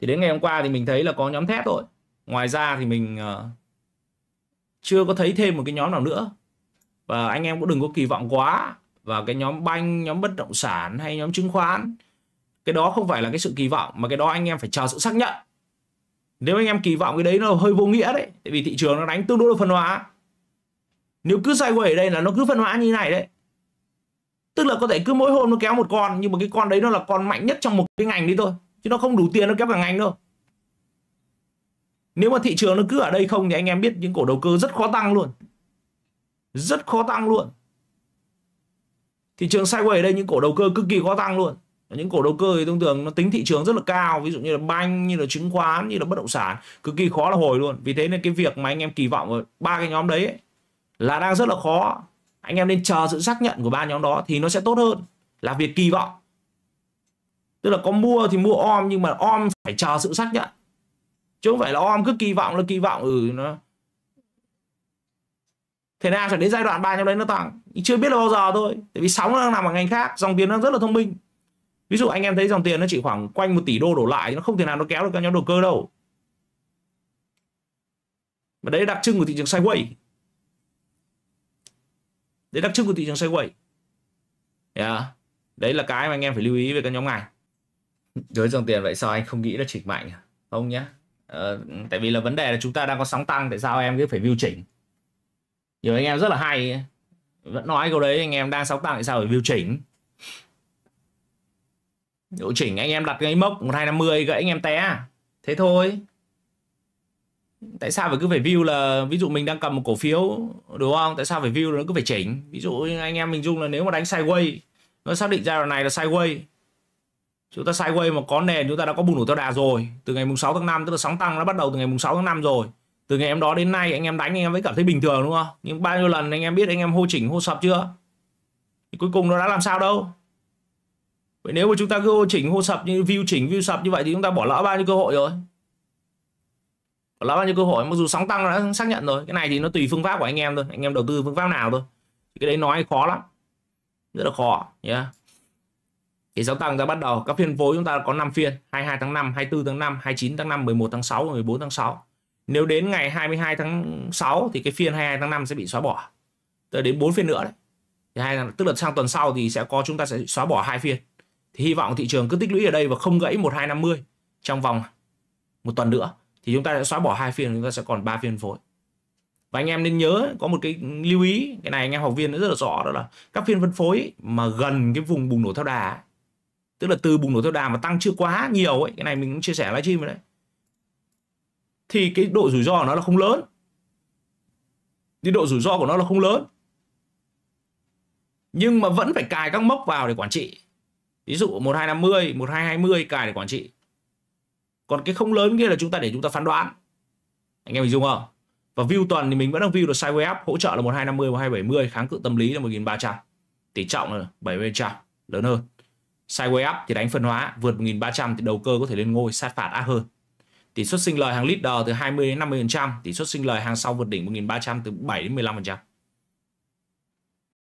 thì đến ngày hôm qua thì mình thấy là có nhóm thép rồi ngoài ra thì mình ờ, chưa có thấy thêm một cái nhóm nào nữa và anh em cũng đừng có kỳ vọng quá và cái nhóm banh nhóm bất động sản hay nhóm chứng khoán cái đó không phải là cái sự kỳ vọng mà cái đó anh em phải chờ sự xác nhận nếu anh em kỳ vọng cái đấy nó hơi vô nghĩa đấy tại vì thị trường nó đánh tương đối là phân hóa nếu cứ xoay quẩy ở đây là nó cứ phân hóa như này đấy tức là có thể cứ mỗi hôm nó kéo một con nhưng mà cái con đấy nó là con mạnh nhất trong một cái ngành đấy thôi chứ nó không đủ tiền nó kéo cả ngành đâu nếu mà thị trường nó cứ ở đây không thì anh em biết những cổ đầu cơ rất khó tăng luôn rất khó tăng luôn thị trường sideways ở đây những cổ đầu cơ cực kỳ khó tăng luôn những cổ đầu cơ thì thông thường nó tính thị trường rất là cao ví dụ như là banh như là chứng khoán như là bất động sản cực kỳ khó là hồi luôn vì thế nên cái việc mà anh em kỳ vọng ở ba cái nhóm đấy là đang rất là khó anh em nên chờ sự xác nhận của ba nhóm đó thì nó sẽ tốt hơn là việc kỳ vọng tức là có mua thì mua om nhưng mà om phải chờ sự xác nhận chứ không phải là om cứ kỳ vọng là kỳ vọng ừ nó thế nào phải đến giai đoạn ba trong đấy nó tăng chưa biết là bao giờ thôi tại vì sóng nó đang nằm ở ngành khác dòng tiền nó rất là thông minh ví dụ anh em thấy dòng tiền nó chỉ khoảng quanh một tỷ đô đổ lại nó không thể nào nó kéo được các nhóm đầu cơ đâu mà đấy đặc trưng của thị trường sideways đấy đặc trưng của thị trường sideways yeah. Dạ. đấy là cái mà anh em phải lưu ý về các nhóm ngành dưới dòng tiền vậy sao anh không nghĩ là chỉnh mạnh à? không nhá ờ, tại vì là vấn đề là chúng ta đang có sóng tăng tại sao em cứ phải view chỉnh nhiều anh em rất là hay vẫn nói câu đấy anh em đang sóng tăng tại sao phải view chỉnh độ chỉnh anh em đặt cái mốc một hai năm mươi gãy anh em té à? thế thôi tại sao phải cứ phải view là ví dụ mình đang cầm một cổ phiếu đúng không tại sao phải view nó cứ phải chỉnh ví dụ anh em mình dung là nếu mà đánh sideways nó xác định ra là này là sideways chúng ta sideways mà có nền chúng ta đã có bùng nổ theo đà rồi từ ngày mùng 6 tháng 5 tức là sóng tăng nó bắt đầu từ ngày mùng 6 tháng 5 rồi từ ngày em đó đến nay anh em đánh anh em mới cảm thấy bình thường đúng không nhưng bao nhiêu lần anh em biết anh em hô chỉnh hô sập chưa thì cuối cùng nó đã làm sao đâu vậy nếu mà chúng ta cứ hô chỉnh hô sập như view chỉnh view sập như vậy thì chúng ta bỏ lỡ bao nhiêu cơ hội rồi bỏ lỡ bao nhiêu cơ hội mặc dù sóng tăng đã xác nhận rồi cái này thì nó tùy phương pháp của anh em thôi anh em đầu tư phương pháp nào thôi cái đấy nói khó lắm rất là khó nhá yeah thì giáo tăng ta bắt đầu các phiên phối chúng ta có 5 phiên 22 tháng 5, 24 tháng 5, 29 tháng 5, 11 tháng 6 và 14 tháng 6 nếu đến ngày 22 tháng 6 thì cái phiên 22 tháng 5 sẽ bị xóa bỏ tới đến 4 phiên nữa đấy thì hai tức là sang tuần sau thì sẽ có chúng ta sẽ xóa bỏ hai phiên thì hy vọng thị trường cứ tích lũy ở đây và không gãy 1250 trong vòng một tuần nữa thì chúng ta sẽ xóa bỏ hai phiên chúng ta sẽ còn ba phiên phối và anh em nên nhớ có một cái lưu ý cái này anh em học viên rất là rõ đó là các phiên phân phối mà gần cái vùng bùng nổ theo đà tức là từ bùng nổ theo đà mà tăng chưa quá nhiều ấy cái này mình cũng chia sẻ livestream rồi đấy thì cái độ rủi ro của nó là không lớn cái độ rủi ro của nó là không lớn nhưng mà vẫn phải cài các mốc vào để quản trị ví dụ 1250 1220 cài để quản trị còn cái không lớn kia là chúng ta để chúng ta phán đoán anh em hình dung không và view tuần thì mình vẫn đang view được sideway up hỗ trợ là 1250 1270 kháng cự tâm lý là 1300 tỷ trọng là 70 trăm lớn hơn Sideway up thì đánh phân hóa, vượt 1300 thì đầu cơ có thể lên ngôi sát phạt ác hơn. Tỷ suất sinh lời hàng leader từ 20 đến 50%, tỷ suất sinh lời hàng sau vượt đỉnh 1300 từ 7 đến 15%.